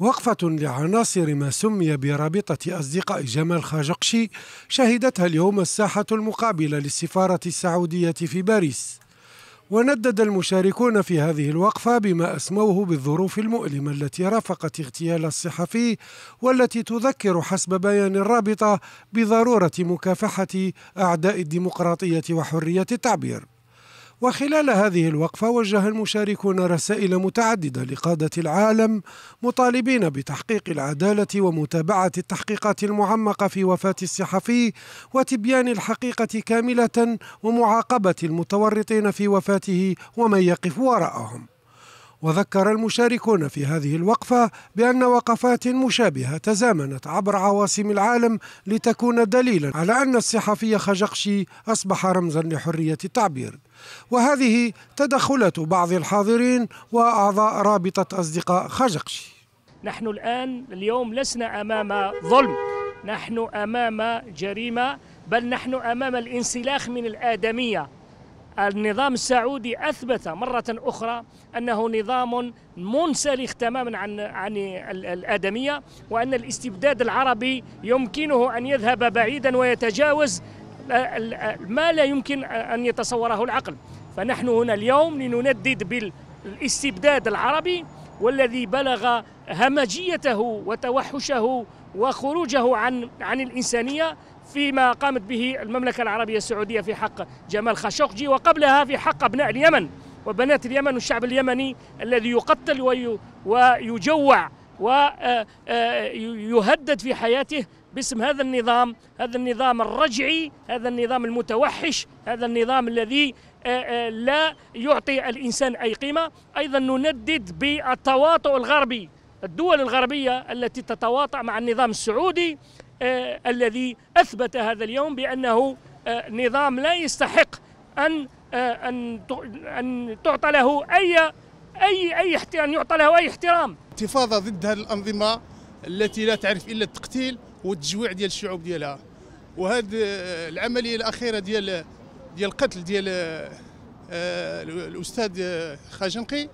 وقفة لعناصر ما سمي برابطة أصدقاء جمال خاجقشي شهدتها اليوم الساحة المقابلة للسفارة السعودية في باريس وندد المشاركون في هذه الوقفة بما أسموه بالظروف المؤلمة التي رافقت اغتيال الصحفي والتي تذكر حسب بيان الرابطة بضرورة مكافحة أعداء الديمقراطية وحرية التعبير وخلال هذه الوقفة وجه المشاركون رسائل متعددة لقادة العالم مطالبين بتحقيق العدالة ومتابعة التحقيقات المعمقة في وفاة الصحفي وتبيان الحقيقة كاملة ومعاقبة المتورطين في وفاته ومن يقف وراءهم وذكر المشاركون في هذه الوقفة بأن وقفات مشابهة تزامنت عبر عواصم العالم لتكون دليلا على أن الصحفي خجقشي أصبح رمزا لحرية التعبير وهذه تدخلات بعض الحاضرين وأعضاء رابطة أصدقاء خجقشي نحن الآن اليوم لسنا أمام ظلم نحن أمام جريمة بل نحن أمام الانسلاخ من الآدمية النظام السعودي اثبت مره اخرى انه نظام منسلخ تماما عن عن الادميه وان الاستبداد العربي يمكنه ان يذهب بعيدا ويتجاوز ما لا يمكن ان يتصوره العقل فنحن هنا اليوم لنندد بالاستبداد العربي والذي بلغ همجيته وتوحشه وخروجه عن عن الانسانيه فيما قامت به المملكة العربية السعودية في حق جمال خاشقجي وقبلها في حق أبناء اليمن وبنات اليمن والشعب اليمني الذي يقتل ويجوع ويهدد آه، آه، في حياته باسم هذا النظام هذا النظام الرجعي هذا النظام المتوحش هذا النظام الذي آه، لا يعطي الإنسان أي قيمة أيضا نندد بالتواطؤ الغربي الدول الغربية التي تتواطأ مع النظام السعودي آه، الذي أثبت هذا اليوم بأنه آه، نظام لا يستحق أن آه، أن أن تعطى له أي أي أي احترام يعطى له أي احترام انتفاضة ضد هذه الأنظمة التي لا تعرف إلا التقتيل والتجويع ديال الشعوب ديالها وهذا العملية الأخيرة ديال ديال القتل ديال الأستاذ خاشنقي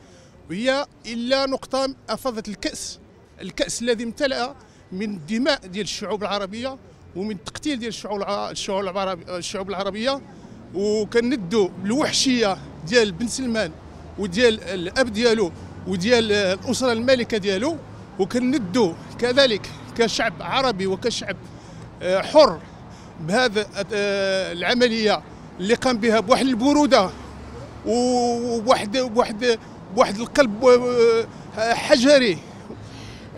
وهي إلا نقطة أفضت الكأس الكأس الذي امتلأ من الدماء ديال الشعوب العربيه ومن التقتيل ديال الشعوب الشعوب العربيه الشعوب العربيه وكندوا بالوحشيه ديال بن سلمان وديال الاب ديالو وديال الاسره المالكه ديالو وكندوا كذلك كشعب عربي وكشعب آه، حر بهذا آه، العمليه اللي قام بها بواحد البروده وبواحد بواحد بواحد القلب آه، حجري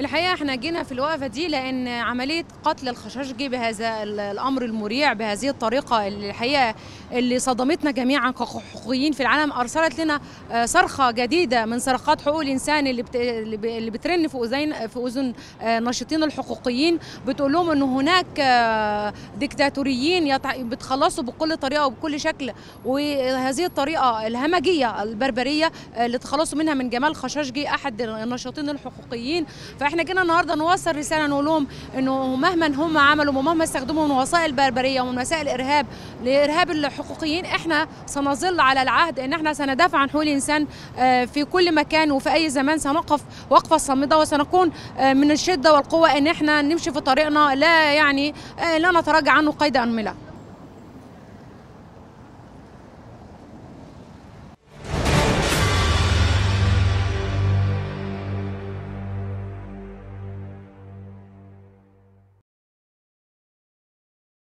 الحقيقه احنا جينا في الوقفه دي لان عمليه قتل الخشاشجي بهذا الامر المريع بهذه الطريقه اللي الحقيقه اللي صدمتنا جميعا كحقوقيين في العالم ارسلت لنا آه، صرخه جديده من صرخات حقوق الانسان اللي اللي بترن في اذين في اذن آه، ناشطين الحقوقيين بتقول لهم ان هناك آه، دكتاتوريين بتخلصوا بكل طريقه وبكل شكل وهذه الطريقه الهمجيه البربريه اللي تخلصوا منها من جمال خشاشجي احد الناشطين الحقوقيين ف فاحنا جينا النهارده نوصل رساله نقول لهم انه مهما هم عملوا ومهما استخدموا من وسائل بربريه ومن وسائل ارهاب لارهاب الحقوقيين احنا سنظل على العهد ان احنا سندافع عن حقوق الانسان آه، في كل مكان وفي اي زمان سنقف وقفه صامده وسنكون آه، من الشده والقوه ان احنا نمشي في طريقنا لا يعني آه، لا نتراجع عنه قيد انمله